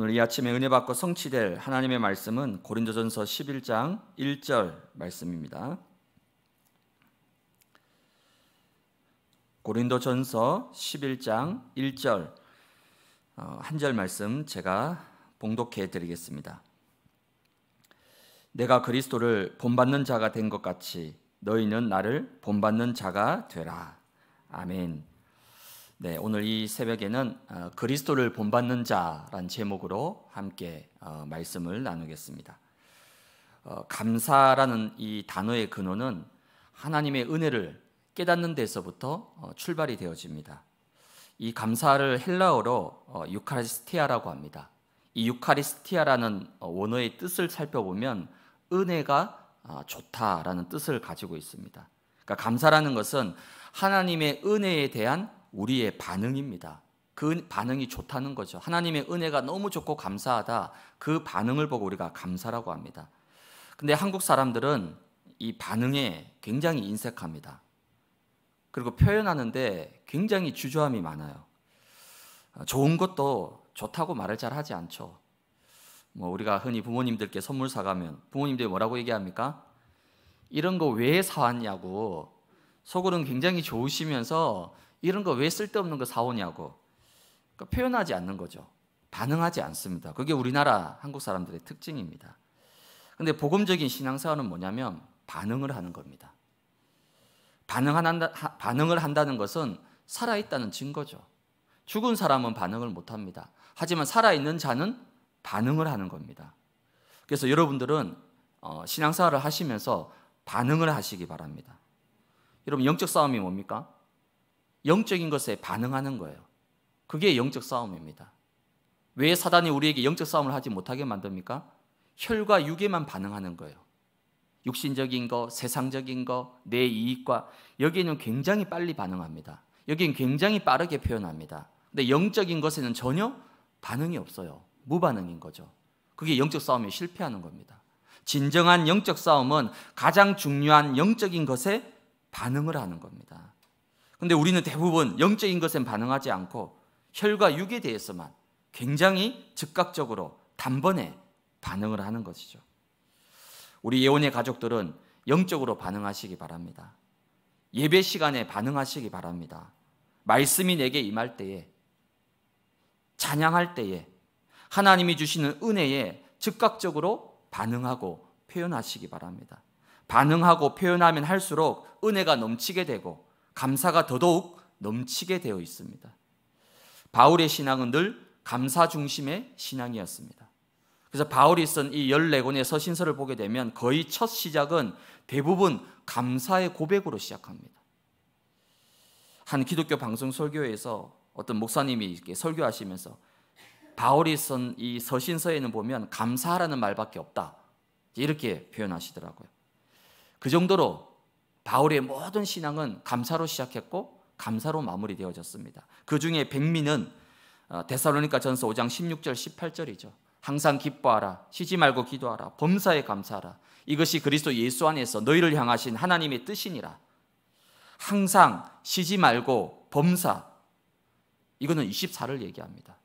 오늘 이 아침에 은혜 받고 성취될 하나님의 말씀은 고린도전서 11장 1절 말씀입니다. 고린도전서 11장 1절 어, 한절 말씀 제가 봉독해 드리겠습니다. 내가 그리스도를 본받는 자가 된 것 같이 너희는 나를 본받는 자가 되라. 아멘. 네, 오늘 이 새벽에는 어, 그리스도를 본받는 자란 제목으로 함께 어, 말씀을 나누겠습니다. 어, 감사라는 이 단어의 근원은 하나님의 은혜를 깨닫는 데서부터 출발이 되어집니다. 이 감사를 헬라어로 유카리스티아라고 합니다. 이 유카리스티아라는 원어의 뜻을 살펴보면 은혜가 좋다라는 뜻을 가지고 있습니다. 그러니까 감사라는 것은 하나님의 은혜에 대한 우리의 반응입니다. 그 반응이 좋다는 거죠. 하나님의 은혜가 너무 좋고 감사하다. 그 반응을 보고 우리가 감사라고 합니다. 근데 한국 사람들은 이 반응에 굉장히 인색합니다. 그리고 표현하는데 굉장히 주저함이 많아요. 어, 좋은 것도 좋다고 말을 잘 하지 않죠. 뭐 우리가 흔히 부모님들께 선물 사가면 부모님들이 뭐라고 얘기합니까? 이런 거 왜 사왔냐고 속으로는 굉장히 좋으시면서 이런 거 왜 쓸데없는 거 사오냐고 그러니까 표현하지 않는 거죠. 반응하지 않습니다. 그게 우리나라 한국 사람들의 특징입니다. 근데 복음적인 신앙사원은 뭐냐면 반응을 하는 겁니다. 반응한다, 반응을 한다는 것은 살아있다는 증거죠. 죽은 사람은 반응을 못합니다. 하지만 살아있는 자는 반응을 하는 겁니다. 그래서 여러분들은 어, 신앙사를 하시면서 반응을 하시기 바랍니다. 여러분 영적 싸움이 뭡니까? 영적인 것에 반응하는 거예요. 그게 영적 싸움입니다. 왜 사단이 우리에게 영적 싸움을 하지 못하게 만듭니까? 혈과 육에만 반응하는 거예요. 육신적인 거, 세상적인 거, 내 이익과 여기에는 굉장히 빨리 반응합니다. 여기는 굉장히 빠르게 표현합니다. 근데 영적인 것에는 전혀 반응이 없어요. 무반응인 거죠. 그게 영적 싸움에 실패하는 겁니다. 진정한 영적 싸움은 가장 중요한 영적인 것에 반응을 하는 겁니다. 근데 우리는 대부분 영적인 것엔 반응하지 않고 혈과 육에 대해서만 굉장히 즉각적으로 단번에 반응을 하는 것이죠. 우리 예원의 가족들은 영적으로 반응하시기 바랍니다. 예배 시간에 반응하시기 바랍니다. 말씀이 내게 임할 때에 찬양할 때에 하나님이 주시는 은혜에 즉각적으로 반응하고 표현하시기 바랍니다. 반응하고 표현하면 할수록 은혜가 넘치게 되고 감사가 더더욱 넘치게 되어 있습니다. 바울의 신앙은 늘 감사 중심의 신앙이었습니다. 그래서 바울이 쓴 이 14권의 서신서를 보게 되면 거의 첫 시작은 대부분 감사의 고백으로 시작합니다. 한 기독교 방송 설교에서 어떤 목사님이 이렇게 설교하시면서 바울이 쓴 이 서신서에는 보면 감사하라는 말밖에 없다. 이렇게 표현하시더라고요. 그 정도로 바울의 모든 신앙은 감사로 시작했고 감사로 마무리되어졌습니다. 그 중에 백미는 어, 데살로니가 전서 5장 16절 18절이죠. 항상 기뻐하라 쉬지 말고 기도하라 범사에 감사하라 이것이 그리스도 예수 안에서 너희를 향하신 하나님의 뜻이니라. 항상 쉬지 말고 범사 이거는 24를 얘기합니다.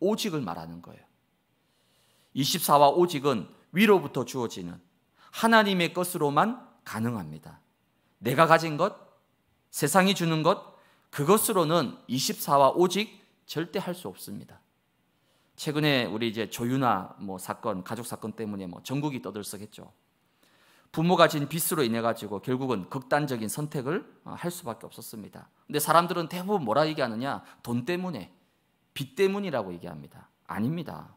오직을 말하는 거예요. 24와 오직은 위로부터 주어지는 하나님의 것으로만 가능합니다. 내가 가진 것, 세상이 주는 것, 그것으로는 24와 오직 절대 할 수 없습니다. 최근에 우리 이제 조유나 뭐 사건, 가족 사건 때문에 뭐 전국이 떠들썩했죠. 부모가 진 빚으로 인해 가지고 결국은 극단적인 선택을 어, 할 수밖에 없었습니다. 근데 사람들은 대부분 뭐라 얘기하느냐? 돈 때문에, 빚 때문이라고 얘기합니다. 아닙니다.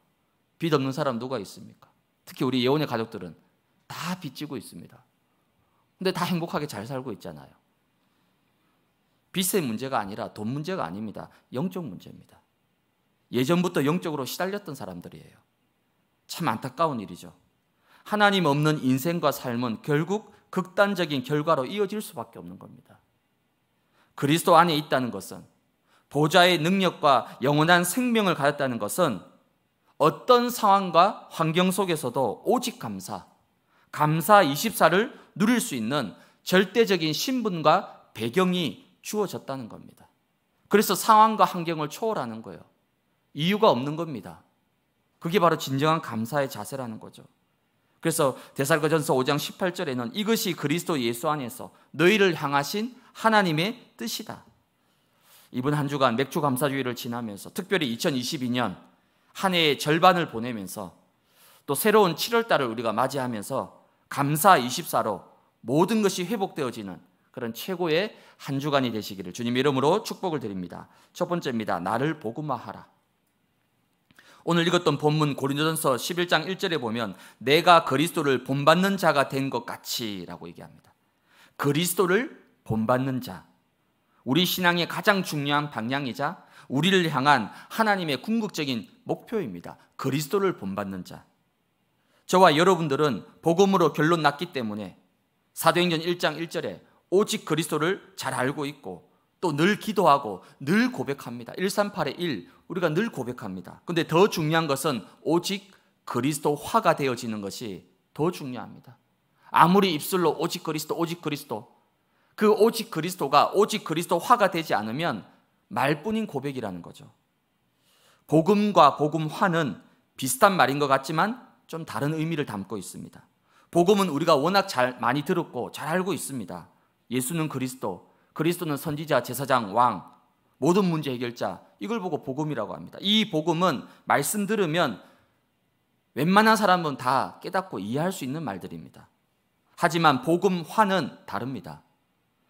빚 없는 사람 누가 있습니까? 특히 우리 예원의 가족들은 다 빚지고 있습니다. 근데 다 행복하게 잘 살고 있잖아요. 빚의 문제가 아니라 돈 문제가 아닙니다. 영적 문제입니다. 예전부터 영적으로 시달렸던 사람들이에요. 참 안타까운 일이죠. 하나님 없는 인생과 삶은 결국 극단적인 결과로 이어질 수밖에 없는 겁니다. 그리스도 안에 있다는 것은 보좌의 능력과 영원한 생명을 가졌다는 것은 어떤 상황과 환경 속에서도 오직 감사, 감사 24를 누릴 수 있는 절대적인 신분과 배경이 주어졌다는 겁니다. 그래서 상황과 환경을 초월하는 거예요. 이유가 없는 겁니다. 그게 바로 진정한 감사의 자세라는 거죠. 그래서 데살로전서 5장 18절에는 이것이 그리스도 예수 안에서 너희를 향하신 하나님의 뜻이다. 이번 한 주간 맥주 감사주의를 지나면서 특별히 2022년 한 해의 절반을 보내면서 또 새로운 7월 달을 우리가 맞이하면서 감사 24로 모든 것이 회복되어지는 그런 최고의 한 주간이 되시기를 주님 이름으로 축복을 드립니다. 첫 번째입니다. 나를 복음화하라. 오늘 읽었던 본문 고린도전서 11장 1절에 보면 내가 그리스도를 본받는 자가 된 것 같이라고 얘기합니다. 그리스도를 본받는 자. 우리 신앙의 가장 중요한 방향이자 우리를 향한 하나님의 궁극적인 목표입니다. 그리스도를 본받는 자. 저와 여러분들은 복음으로 결론 났기 때문에 사도행전 1장 1절에 오직 그리스도를 잘 알고 있고 또 늘 기도하고 늘 고백합니다. 138의 1 우리가 늘 고백합니다. 근데 더 중요한 것은 오직 그리스도화가 되어지는 것이 더 중요합니다. 아무리 입술로 오직 그리스도 오직 그리스도 그 오직 그리스도가 오직 그리스도화가 되지 않으면 말뿐인 고백이라는 거죠. 복음과 복음화는 비슷한 말인 것 같지만 좀 다른 의미를 담고 있습니다. 복음은 우리가 워낙 잘 많이 들었고 잘 알고 있습니다. 예수는 그리스도, 그리스도는 선지자, 제사장, 왕, 모든 문제 해결자. 이걸 보고 복음이라고 합니다. 이 복음은 말씀 들으면 웬만한 사람은 다 깨닫고 이해할 수 있는 말들입니다. 하지만 복음화는 다릅니다.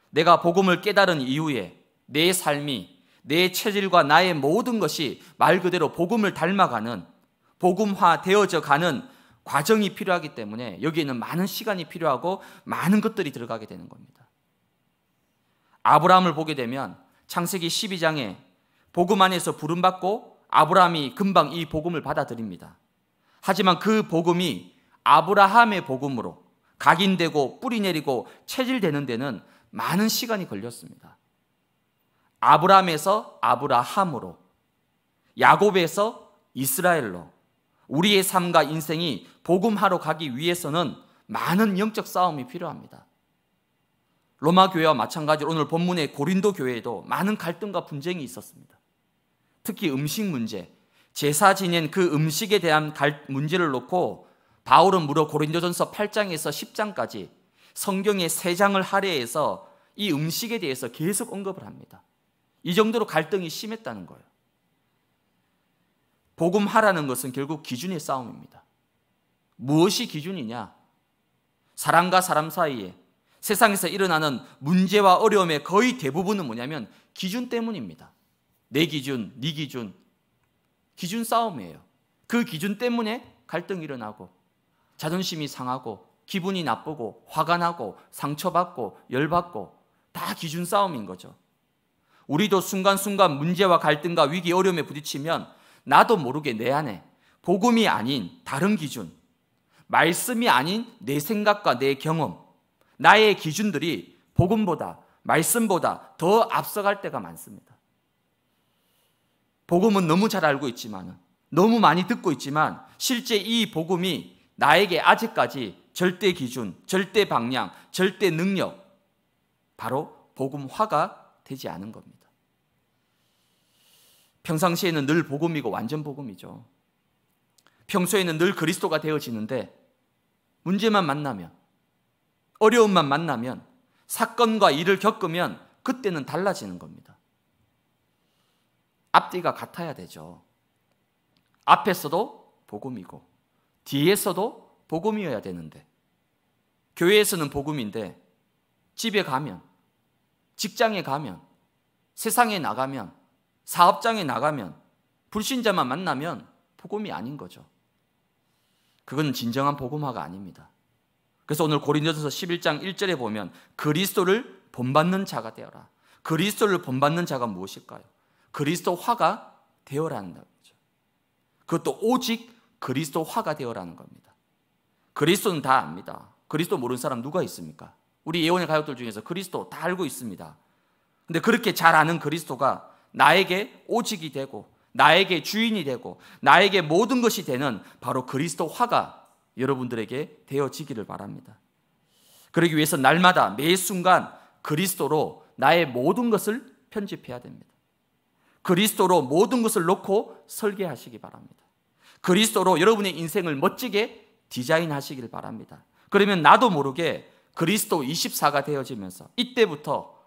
내가 복음을 깨달은 이후에 내 삶이 내 체질과 나의 모든 것이 말 그대로 복음을 닮아가는 복음화 되어져 가는 과정이 필요하기 때문에 여기에는 많은 시간이 필요하고 많은 것들이 들어가게 되는 겁니다. 아브라함을 보게 되면 창세기 12장에 복음 안에서 부름받고 아브라함이 금방 이 복음을 받아들입니다. 하지만 그 복음이 아브라함의 복음으로 각인되고 뿌리 내리고 체질되는 데는 많은 시간이 걸렸습니다. 아브라함에서 아브라함으로 야곱에서 이스라엘로 우리의 삶과 인생이 복음하러 가기 위해서는 많은 영적 싸움이 필요합니다. 로마 교회와 마찬가지로 오늘 본문의 고린도 교회에도 많은 갈등과 분쟁이 있었습니다. 특히 음식 문제, 제사 지낸 그 음식에 대한 갈, 문제를 놓고 바울은 무려 고린도전서 8장에서 10장까지 성경의 세장을 할애해서 이 음식에 대해서 계속 언급을 합니다. 이 정도로 갈등이 심했다는 거예요. 복음하라는 것은 결국 기준의 싸움입니다. 무엇이 기준이냐? 사람과 사람 사이에 세상에서 일어나는 문제와 어려움의 거의 대부분은 뭐냐면 기준 때문입니다. 내 기준, 네 기준, 기준 싸움이에요. 그 기준 때문에 갈등이 일어나고 자존심이 상하고 기분이 나쁘고 화가 나고 상처받고 열받고 다 기준 싸움인 거죠. 우리도 순간순간 문제와 갈등과 위기 어려움에 부딪히면 나도 모르게 내 안에 복음이 아닌 다른 기준, 말씀이 아닌 내 생각과 내 경험, 나의 기준들이 복음보다 말씀보다 더 앞서갈 때가 많습니다. 복음은 너무 잘 알고 있지만 너무 많이 듣고 있지만 실제 이 복음이 나에게 아직까지 절대 기준, 절대 방향, 절대 능력 바로 복음화가 되지 않은 겁니다. 평상시에는 늘 복음이고 완전 복음이죠. 평소에는 늘 그리스도가 되어지는데 문제만 만나면 어려움만 만나면 사건과 일을 겪으면 그때는 달라지는 겁니다. 앞뒤가 같아야 되죠. 앞에서도 복음이고 뒤에서도 복음이어야 되는데 교회에서는 복음인데 집에 가면 직장에 가면 세상에 나가면 사업장에 나가면 불신자만 만나면 복음이 아닌 거죠. 그건 진정한 복음화가 아닙니다. 그래서 오늘 고린도전서 11장 1절에 보면 그리스도를 본받는 자가 되어라. 그리스도를 본받는 자가 무엇일까요? 그리스도화가 되어라는 거죠. 그것도 오직 그리스도화가 되어라는 겁니다. 그리스도는 다 압니다. 그리스도 모르는 사람 누가 있습니까? 우리 예원의 가족들 중에서 그리스도 다 알고 있습니다. 근데 그렇게 잘 아는 그리스도가 나에게 오직이 되고 나에게 주인이 되고 나에게 모든 것이 되는 바로 그리스도 화가 여러분들에게 되어지기를 바랍니다. 그러기 위해서 날마다 매 순간 그리스도로 나의 모든 것을 편집해야 됩니다. 그리스도로 모든 것을 놓고 설계하시기 바랍니다. 그리스도로 여러분의 인생을 멋지게 디자인하시길 바랍니다. 그러면 나도 모르게 그리스도 24가 되어지면서 이때부터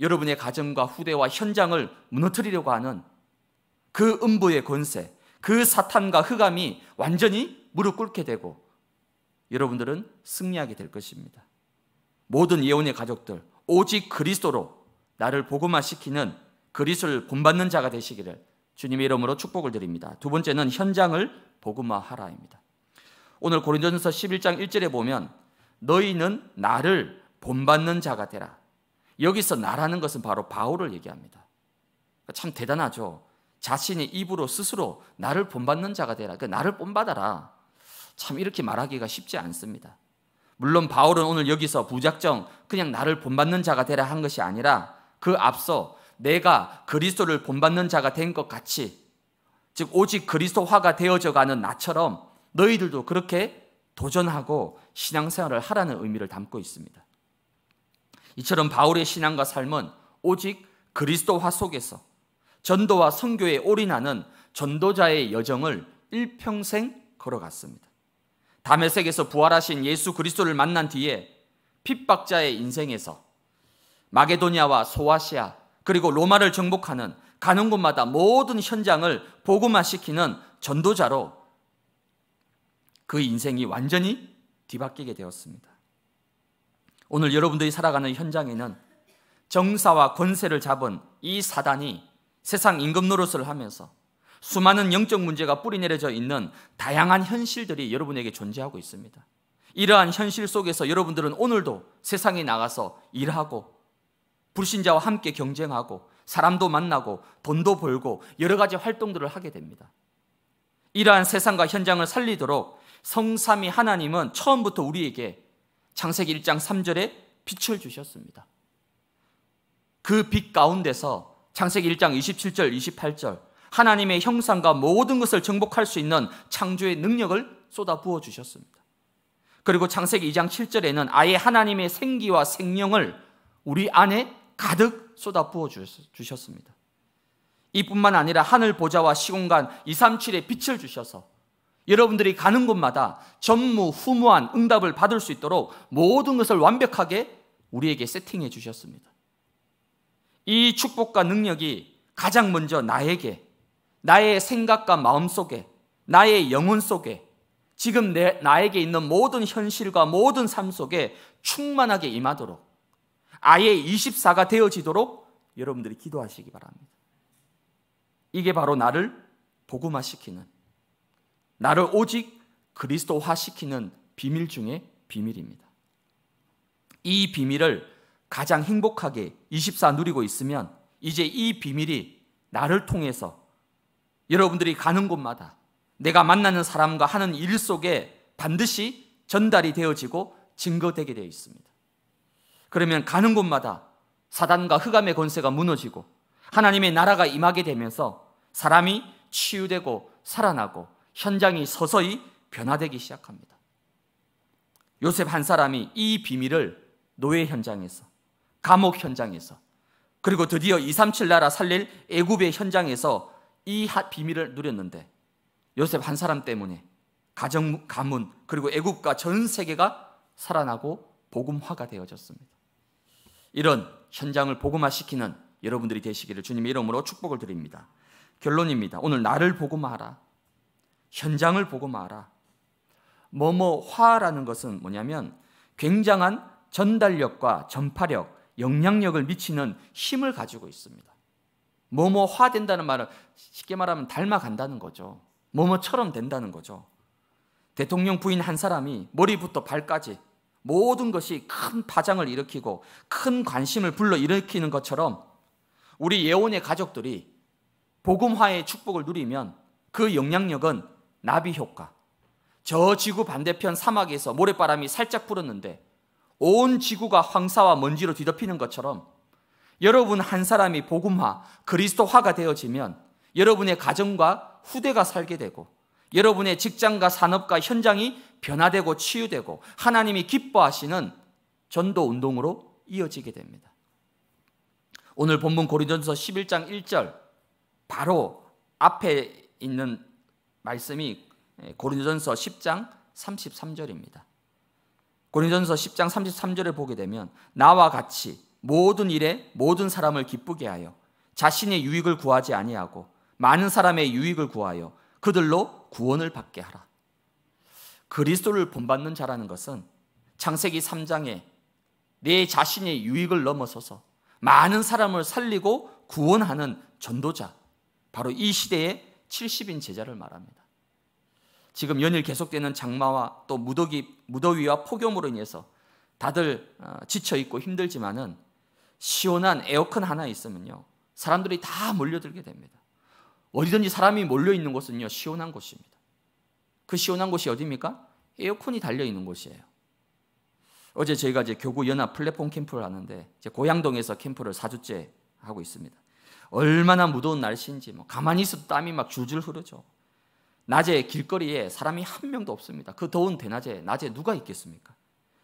여러분의 가정과 후대와 현장을 무너뜨리려고 하는 그 음부의 권세, 그 사탄과 흑암이 완전히 무릎 꿇게 되고 여러분들은 승리하게 될 것입니다. 모든 예언의 가족들 오직 그리스도로 나를 복음화시키는 그리스도를 본받는 자가 되시기를 주님의 이름으로 축복을 드립니다. 두 번째는 현장을 복음화하라입니다. 오늘 고린전서 11장 1절에 보면 너희는 나를 본받는 자가 되라. 여기서 나라는 것은 바로 바울을 얘기합니다. 그러니까 참 대단하죠. 자신이 입으로 스스로 나를 본받는 자가 되라. 그러니까 나를 본받아라. 참 이렇게 말하기가 쉽지 않습니다. 물론 바울은 오늘 여기서 부작정 그냥 나를 본받는 자가 되라 한 것이 아니라 그 앞서 내가 그리스도를 본받는 자가 된 것 같이 즉 오직 그리스도화가 되어져 가는 나처럼 너희들도 그렇게 도전하고 신앙생활을 하라는 의미를 담고 있습니다. 이처럼 바울의 신앙과 삶은 오직 그리스도화 속에서 전도와 성교에 올인하는 전도자의 여정을 일평생 걸어갔습니다. 담에색에서 부활하신 예수 그리스도를 만난 뒤에 핍박자의 인생에서 마게도니아와 소아시아 그리고 로마를 정복하는 가는 곳마다 모든 현장을 복음화시키는 전도자로 그 인생이 완전히 뒤바뀌게 되었습니다. 오늘 여러분들이 살아가는 현장에는 정사와 권세를 잡은 이 사단이 세상 임금 노릇을 하면서 수많은 영적 문제가 뿌리내려져 있는 다양한 현실들이 여러분에게 존재하고 있습니다. 이러한 현실 속에서 여러분들은 오늘도 세상에 나가서 일하고 불신자와 함께 경쟁하고 사람도 만나고 돈도 벌고 여러 가지 활동들을 하게 됩니다. 이러한 세상과 현장을 살리도록 성삼이 하나님은 처음부터 우리에게 창세기 1장 3절에 빛을 주셨습니다. 그 빛 가운데서 창세기 1장 27절, 28절 하나님의 형상과 모든 것을 정복할 수 있는 창조의 능력을 쏟아 부어 주셨습니다. 그리고 창세기 2장 7절에는 아예 하나님의 생기와 생명을 우리 안에 가득 쏟아 부어 주셨습니다. 이뿐만 아니라 하늘 보좌와 시공간 237에 빛을 주셔서 여러분들이 가는 곳마다 전무후무한 응답을 받을 수 있도록 모든 것을 완벽하게 우리에게 세팅해 주셨습니다. 이 축복과 능력이 가장 먼저 나에게, 나의 생각과 마음 속에, 나의 영혼 속에, 지금 내, 나에게 있는 모든 현실과 모든 삶 속에 충만하게 임하도록 아예 24가 되어지도록 여러분들이 기도하시기 바랍니다. 이게 바로 나를 복음화시키는 나를 오직 그리스도화시키는 비밀 중에 비밀입니다. 이 비밀을 가장 행복하게 24 누리고 있으면 이제 이 비밀이 나를 통해서 여러분들이 가는 곳마다 내가 만나는 사람과 하는 일 속에 반드시 전달이 되어지고 증거되게 되어 있습니다. 그러면 가는 곳마다 사단과 흑암의 권세가 무너지고 하나님의 나라가 임하게 되면서 사람이 치유되고 살아나고 현장이 서서히 변화되기 시작합니다. 요셉 한 사람이 이 비밀을 노예 현장에서, 감옥 현장에서, 그리고 드디어 237 나라 살릴 애굽의 현장에서 이 비밀을 누렸는데 요셉 한 사람 때문에 가정 가문 그리고 애굽과 전 세계가 살아나고 복음화가 되어졌습니다. 이런 현장을 복음화시키는 여러분들이 되시기를 주님의 이름으로 축복을 드립니다. 결론입니다. 오늘 나를 복음화하라. 현장을 보고 마라. 뭐뭐화라는 것은 뭐냐면 굉장한 전달력과 전파력, 영향력을 미치는 힘을 가지고 있습니다. 뭐뭐화 된다는 말은 쉽게 말하면 닮아간다는 거죠. 뭐뭐처럼 된다는 거죠. 대통령 부인 한 사람이 머리부터 발까지 모든 것이 큰 파장을 일으키고 큰 관심을 불러 일으키는 것처럼 우리 예원의 가족들이 복음화의 축복을 누리면 그 영향력은 나비 효과. 저 지구 반대편 사막에서 모래바람이 살짝 불었는데 온 지구가 황사와 먼지로 뒤덮이는 것처럼 여러분 한 사람이 복음화, 그리스도화가 되어지면 여러분의 가정과 후대가 살게 되고 여러분의 직장과 산업과 현장이 변화되고 치유되고 하나님이 기뻐하시는 전도 운동으로 이어지게 됩니다. 오늘 본문 고린전서 11장 1절 바로 앞에 있는 말씀이 예, 고린도전서 10장 33절입니다. 고린도전서 10장 33절을 보게 되면 나와 같이 모든 일에 모든 사람을 기쁘게 하여 자신의 유익을 구하지 아니하고 많은 사람의 유익을 구하여 그들로 구원을 받게 하라. 그리스도를 본받는 자라는 것은 창세기 3장에 내 자신의 유익을 넘어서서 많은 사람을 살리고 구원하는 전도자 바로 이 시대의 70인 제자를 말합니다. 지금 연일 계속되는 장마와 또 무더기, 무더위와 폭염으로 인해서 다들 어, 지쳐 있고 힘들지만은 시원한 에어컨 하나 있으면요. 사람들이 다 몰려들게 됩니다. 어디든지 사람이 몰려 있는 곳은요. 시원한 곳입니다. 그 시원한 곳이 어디입니까? 에어컨이 달려 있는 곳이에요. 어제 저희가 이제 교구 연합 플랫폼 캠프를 하는데 이제 고향동에서 캠프를 4주째 하고 있습니다. 얼마나 무더운 날씨인지 뭐 가만히 있어도 땀이 막 줄줄 흐르죠. 낮에 길거리에 사람이 한 명도 없습니다. 그 더운 대낮에 낮에 누가 있겠습니까?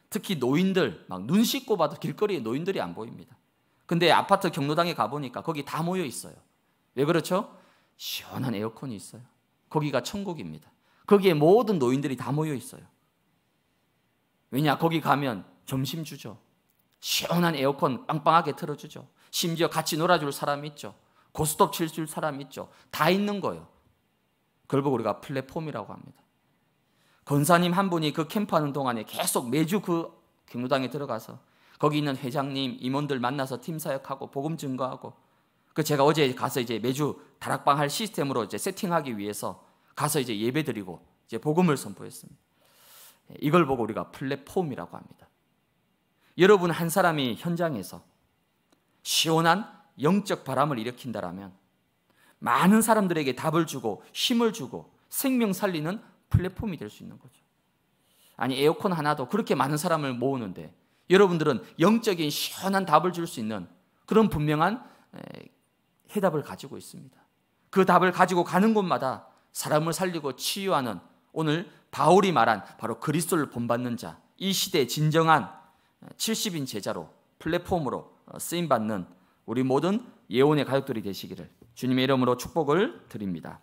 특히 노인들 막 눈 씻고 봐도 길거리에 노인들이 안 보입니다. 근데 아파트 경로당에 가 보니까 거기 다 모여 있어요. 왜 그렇죠? 시원한 에어컨이 있어요. 거기가 천국입니다. 거기에 모든 노인들이 다 모여 있어요. 왜냐? 거기 가면 점심 주죠. 시원한 에어컨 빵빵하게 틀어주죠. 심지어 같이 놀아줄 사람 있죠. 고스톱 칠 줄사람 있죠. 다 있는 거예요. 그걸 보고 우리가 플랫폼이라고 합니다. 권사님 한 분이 그 캠프하는 동안에 계속 매주 그 경로당에 들어가서 거기 있는 회장님, 임원들 만나서 팀 사역하고 복음 증거하고 그 제가 어제 가서 이제 매주 다락방 할 시스템으로 이제 세팅하기 위해서 가서 이제 예배드리고 이제 복음을 선포했습니다. 예, 이걸 보고 우리가 플랫폼이라고 합니다. 여러분 한 사람이 현장에서 시원한 영적 바람을 일으킨다라면 많은 사람들에게 답을 주고 힘을 주고 생명 살리는 플랫폼이 될 수 있는 거죠. 아니 에어컨 하나도 그렇게 많은 사람을 모으는데 여러분들은 영적인 시원한 답을 줄 수 있는 그런 분명한 해답을 가지고 있습니다. 그 답을 가지고 가는 곳마다 사람을 살리고 치유하는 오늘 바울이 말한 바로 그리스도를 본받는 자, 이 시대의 진정한 70인 제자로 플랫폼으로 어, 쓰임 받는 우리 모든 예원의 가족들이 되시기를 주님의 이름으로 축복을 드립니다.